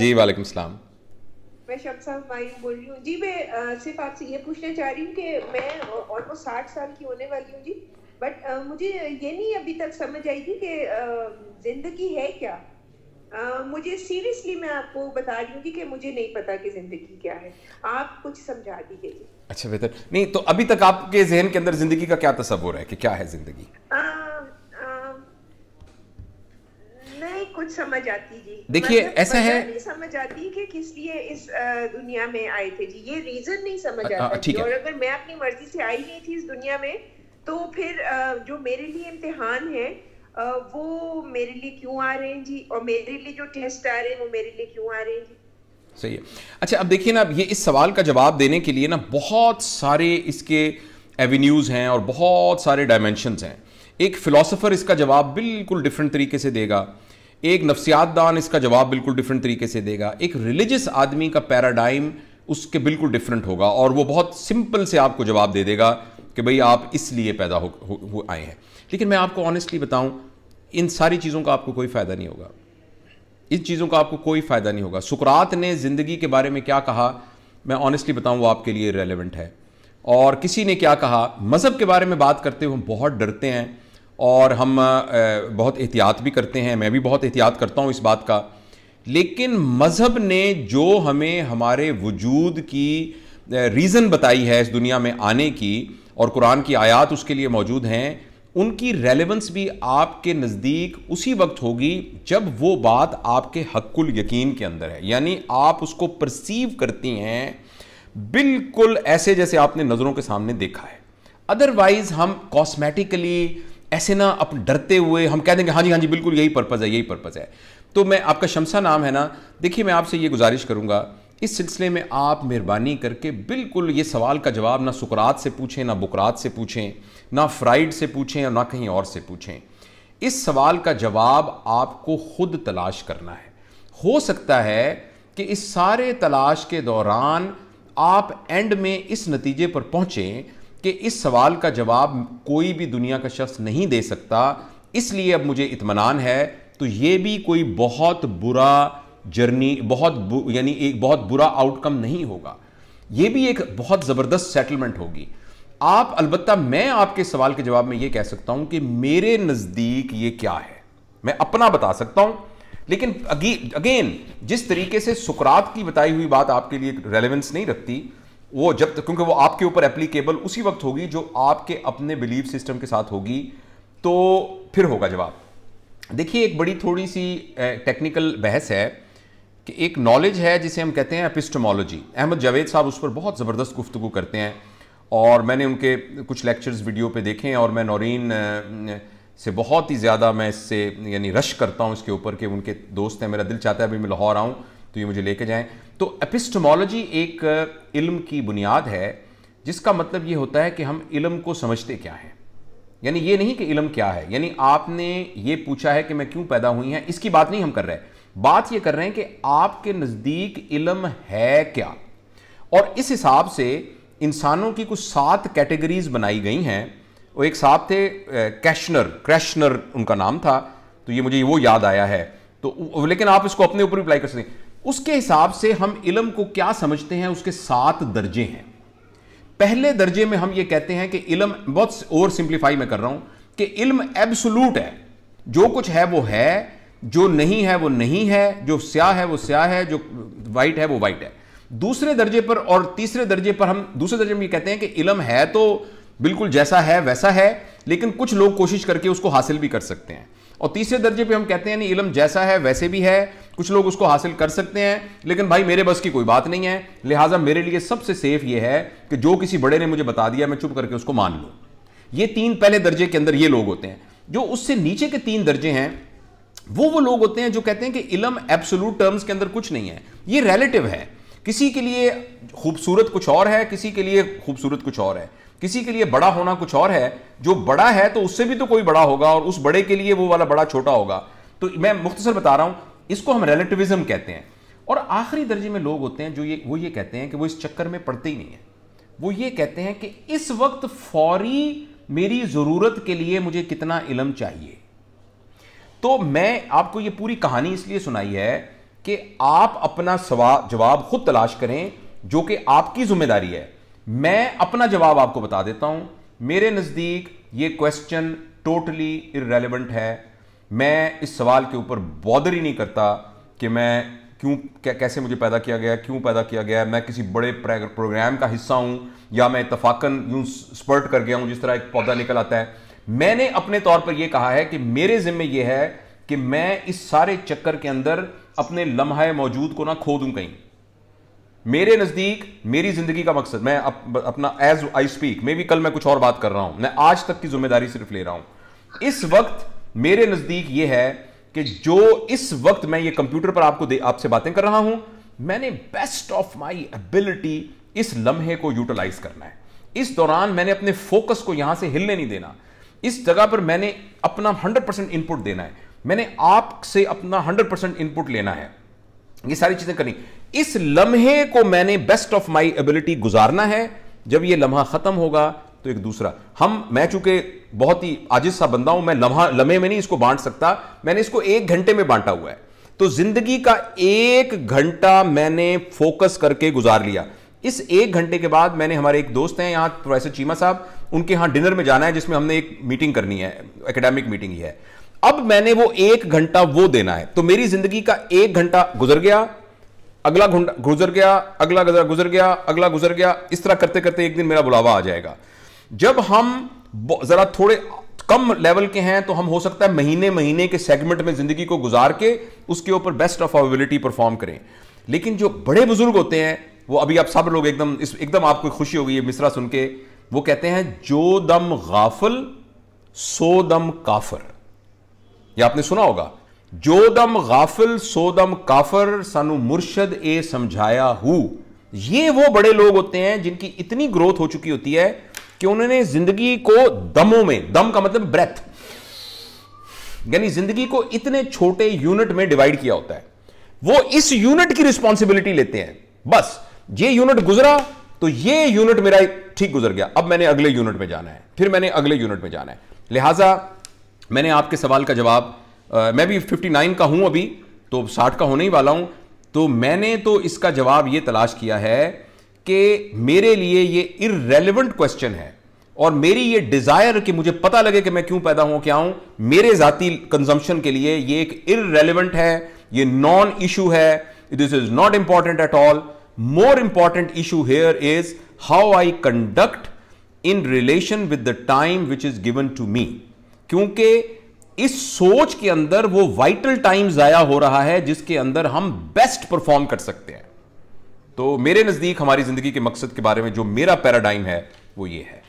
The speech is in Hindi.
जी वालेकुम सलाम मैं शमसा मायूम बोल रही हूँ जी मैं आ, सिर्फ आपसे ये पूछना चाह रही हूँ कि मैं ऑलमोस्ट साठ साल की होने वाली हूँ जी बट आ, मुझे ये नहीं अभी तक समझ आई थी कि जिंदगी है क्या आ, मुझे सीरियसली मैं आपको बता रही हूँ कि, कि मुझे नहीं पता कि जिंदगी क्या है आप कुछ समझा दीजिए जी अच्छा बेहतर नहीं तो अभी तक आपके जहन के अंदर जिंदगी का क्या तस्वुर है कि क्या है जिंदगी कुछ समझ आती जी देखिए मतलब ऐसा है नहीं समझ आती कि किस लिए इस दुनिया में आए थे जी ये रीजन नहीं समझ आ, आता और अगर मैं अपनी मर्जी से आई नहीं थी इस दुनिया में तो फिर जो मेरे लिए इम्तिहान है वो मेरे लिए क्यों आ रहे हैं जी और मेरे लिए जो टेस्ट आ रहे हैं वो मेरे लिए क्यों आ रहे हैं जी सही है अच्छा अब देखिए ना अब ये इस सवाल का जवाब देने के लिए ना बहुत सारे इसके एवेन्यूज़ हैं और बहुत सारे डायमेंशनस हैं एक फिलोसोफर इसका जवाब बिल्कुल डिफरेंट तरीके से देगा एक नफसियात दान इसका जवाब बिल्कुल डिफरेंट तरीके से देगा एक रिलीजियस आदमी का पैराडाइम उसके बिल्कुल डिफरेंट होगा और वो बहुत सिंपल से आपको जवाब दे देगा कि भाई आप इसलिए पैदा हो, हो, हो आए हैं लेकिन मैं आपको ऑनेस्टली बताऊं इन सारी चीज़ों का आपको कोई फ़ायदा नहीं होगा इन चीज़ों का आपको कोई फ़ायदा नहीं होगा सुकरात ने ज़िंदगी के बारे में क्या कहा मैं ऑनेस्टली बताऊँ वो आपके लिए रेलिवेंट है और किसी ने क्या कहा मज़हब के बारे में बात करते हुए हम बहुत डरते हैं और हम बहुत एहतियात भी करते हैं मैं भी बहुत एहतियात करता हूँ इस बात का लेकिन मज़हब ने जो हमें हमारे वजूद की रीज़न बताई है इस दुनिया में आने की और कुरान की आयात उसके लिए मौजूद हैं उनकी रेलेवेंस भी आपके नज़दीक उसी वक्त होगी जब वो बात आपके हक्कुल यकीन के अंदर है यानी आप उसको परसीव करती हैं बिल्कुल ऐसे जैसे आपने नज़रों के सामने देखा है अदरवाइज़ हम कॉस्मेटिकली ऐसे ना आप डरते हुए हम कह देंगे हाँ जी हाँ जी बिल्कुल यही पर्पज़ है यही पर्पज़ है तो मैं आपका शमसा नाम है ना देखिए मैं आपसे ये गुजारिश करूँगा इस सिलसिले में आप मेहरबानी करके बिल्कुल ये सवाल का जवाब ना सुकरात से पूछें ना बुकरात से पूछें ना फ्राइड से पूछें और ना कहीं और से पूछें इस सवाल का जवाब आपको खुद तलाश करना है हो सकता है कि इस सारे तलाश के दौरान आप एंड में इस नतीजे पर पहुँचें कि इस सवाल का जवाब कोई भी दुनिया का शख्स नहीं दे सकता इसलिए अब मुझे इतमान है तो ये भी कोई बहुत बुरा जर्नी बहुत बु, यानी एक बहुत बुरा आउटकम नहीं होगा ये भी एक बहुत ज़बरदस्त सेटलमेंट होगी आप अलबत्ता मैं आपके सवाल के जवाब में ये कह सकता हूं कि मेरे नज़दीक ये क्या है मैं अपना बता सकता हूं लेकिन अगेन जिस तरीके से सुकरात की बताई हुई बात आपके लिए रेलेवेंस नहीं रखती वो जब तक क्योंकि वो आपके ऊपर एप्लीकेबल उसी वक्त होगी जो आपके अपने बिलीफ सिस्टम के साथ होगी तो फिर होगा जवाब देखिए एक बड़ी थोड़ी सी टेक्निकल बहस है कि एक नॉलेज है जिसे हम कहते हैं एपिस्टमोलॉजी अहमद जावेद साहब उस पर बहुत ज़बरदस्त गुफ्तु करते हैं और मैंने उनके कुछ लेक्चर्स वीडियो पे देखे हैं और मैं नौरीन से बहुत ही ज़्यादा मैं इससे यानी रश करता हूँ इसके ऊपर कि उनके दोस्त हैं मेरा दिल चाहता है अभी मैं लाहौर आऊँ तो ये मुझे लेके जाएं तो एपिस्टमोलॉजी एक इल्म की बुनियाद है जिसका मतलब ये होता है कि हम इल्म को समझते क्या है यानी ये नहीं कि इल्म क्या है यानी आपने ये पूछा है कि मैं क्यों पैदा हुई है इसकी बात नहीं हम कर रहे बात ये कर रहे हैं कि आपके नज़दीक इल्म है क्या और इस हिसाब से इंसानों की कुछ सात कैटेगरीज बनाई गई हैं वो एक साहब थे कैशनर क्रैशनर उनका नाम था तो ये मुझे वो याद आया है तो लेकिन आप इसको अपने ऊपर भी अप्लाई कर सकते हैं उसके हिसाब से हम इलम को क्या समझते हैं उसके सात दर्जे हैं पहले दर्जे में हम ये कहते हैं कि इलम बहुत और सिंप्लीफाई में कर रहा हूं कि इल्म एब्सोलूट है जो कुछ है वो है जो नहीं है वो नहीं है जो स्याह है वो स्याह है जो वाइट है वो वाइट है दूसरे दर्जे पर और तीसरे दर्जे पर हम दूसरे दर्जे में ये कहते हैं कि इलम है तो बिल्कुल जैसा है वैसा है लेकिन कुछ लोग कोशिश करके उसको हासिल भी कर सकते हैं और तीसरे दर्जे पे हम कहते हैं नहीं इलम जैसा है वैसे भी है कुछ लोग उसको हासिल कर सकते हैं लेकिन भाई मेरे बस की कोई बात नहीं है लिहाजा मेरे लिए सबसे सेफ ये है कि जो किसी बड़े ने मुझे बता दिया मैं चुप करके उसको मान लूँ ये तीन पहले दर्जे के अंदर ये लोग होते हैं जो उससे नीचे के तीन दर्जे हैं वो वो लोग होते हैं जो कहते हैं कि इलम एब्सोलूट टर्म्स के अंदर कुछ नहीं है ये रिलेटिव है किसी के लिए खूबसूरत कुछ और है किसी के लिए खूबसूरत कुछ और है किसी के लिए बड़ा होना कुछ और है जो बड़ा है तो उससे भी तो कोई बड़ा होगा और उस बड़े के लिए वो वाला बड़ा छोटा होगा तो मैं मुख्तसर बता रहा हूं इसको हम रिलेटिविज्म कहते हैं और आखिरी दर्जे में लोग होते हैं जो ये वो ये कहते हैं कि वो इस चक्कर में पड़ते ही नहीं है वो ये कहते हैं कि इस वक्त फौरी मेरी ज़रूरत के लिए मुझे कितना इलम चाहिए तो मैं आपको ये पूरी कहानी इसलिए सुनाई है कि आप अपना जवाब खुद तलाश करें जो कि आपकी जिम्मेदारी है मैं अपना जवाब आपको बता देता हूं मेरे नज़दीक यह क्वेश्चन टोटली इरेलीवेंट है मैं इस सवाल के ऊपर बॉदर ही नहीं करता कि मैं क्यों कैसे मुझे पैदा किया गया क्यों पैदा किया गया मैं किसी बड़े प्रोग्राम का हिस्सा हूं या मैं इतफाकन यूं स्पर्ट कर गया हूं जिस तरह एक पौधा निकल आता है मैंने अपने तौर पर यह कहा है कि मेरे जिम्मे यह है कि मैं इस सारे चक्कर के अंदर अपने लम्हा मौजूद को ना खो दूं कहीं मेरे नज़दीक मेरी ज़िंदगी का मकसद मैं अप, अपना एज आई स्पीक मे भी कल मैं कुछ और बात कर रहा हूं मैं आज तक की जिम्मेदारी सिर्फ ले रहा हूं इस वक्त मेरे नज़दीक यह है कि जो इस वक्त मैं ये कंप्यूटर पर आपको आपसे बातें कर रहा हूं मैंने बेस्ट ऑफ माई एबिलिटी इस लम्हे को यूटिलाइज करना है इस दौरान मैंने अपने फोकस को यहां से हिलने नहीं देना इस जगह पर मैंने अपना 100% इनपुट देना है मैंने आपसे अपना 100 परसेंट इनपुट लेना है ये सारी चीजें करनी इस लम्हे को मैंने बेस्ट ऑफ माई एबिलिटी गुजारना है जब ये लम्हा खत्म होगा तो एक दूसरा हम मैं चूंकि बहुत ही आजिज सा बंदा हूं मैं लम्हा लम्हे में नहीं इसको बांट सकता मैंने इसको एक घंटे में बांटा हुआ है तो जिंदगी का एक घंटा मैंने फोकस करके गुजार लिया इस एक घंटे के बाद मैंने हमारे एक दोस्त हैं यहां प्रोफेसर चीमा साहब उनके यहां डिनर में जाना है जिसमें हमने एक मीटिंग करनी है एकेडमिक मीटिंग ही है अब मैंने वो एक घंटा वो देना है तो मेरी जिंदगी का एक घंटा गुजर गया अगला घंटा गुजर गया अगला गुजर गुजर गया अगला गुजर गया इस तरह करते करते एक दिन मेरा बुलावा आ जाएगा जब हम जरा थोड़े कम लेवल के हैं तो हम हो सकता है महीने महीने के सेगमेंट में जिंदगी को गुजार के उसके ऊपर बेस्ट ऑफ अवेबिलिटी परफॉर्म करें लेकिन जो बड़े बुजुर्ग होते हैं वो अभी आप सब लोग एकदम इस एकदम आपको खुशी होगी ये मिश्रा सुन के वो कहते हैं जो दम गाफल सो दम काफर यह आपने सुना होगा जो दम गाफिल सोदम काफर सनु मुर्शद ए समझाया हु ये वो बड़े लोग होते हैं जिनकी इतनी ग्रोथ हो चुकी होती है कि उन्होंने जिंदगी को दमों में दम का मतलब ब्रेथ यानी जिंदगी को इतने छोटे यूनिट में डिवाइड किया होता है वो इस यूनिट की रिस्पॉन्सिबिलिटी लेते हैं बस ये यूनिट गुजरा तो ये यूनिट मेरा ठीक गुजर गया अब मैंने अगले यूनिट में जाना है फिर मैंने अगले यूनिट में जाना है लिहाजा मैंने आपके सवाल का जवाब मैं भी 59 का हूं अभी तो 60 का होने ही वाला हूं तो मैंने तो इसका जवाब ये तलाश किया है कि मेरे लिए ये इरेलीवेंट क्वेश्चन है और मेरी ये डिजायर कि मुझे पता लगे कि मैं क्यों पैदा हूं क्या हूं मेरे जाती कंजम्पशन के लिए ये एक इरेलीवेंट है ये नॉन इशू है this is not important at all more important issue here is how I conduct in relation with the time which is given to me क्योंकि इस सोच के अंदर वो वाइटल टाइम जाया हो रहा है जिसके अंदर हम बेस्ट परफॉर्म कर सकते हैं तो मेरे नजदीक हमारी जिंदगी के मकसद के बारे में जो मेरा पैराडाइम है वो ये है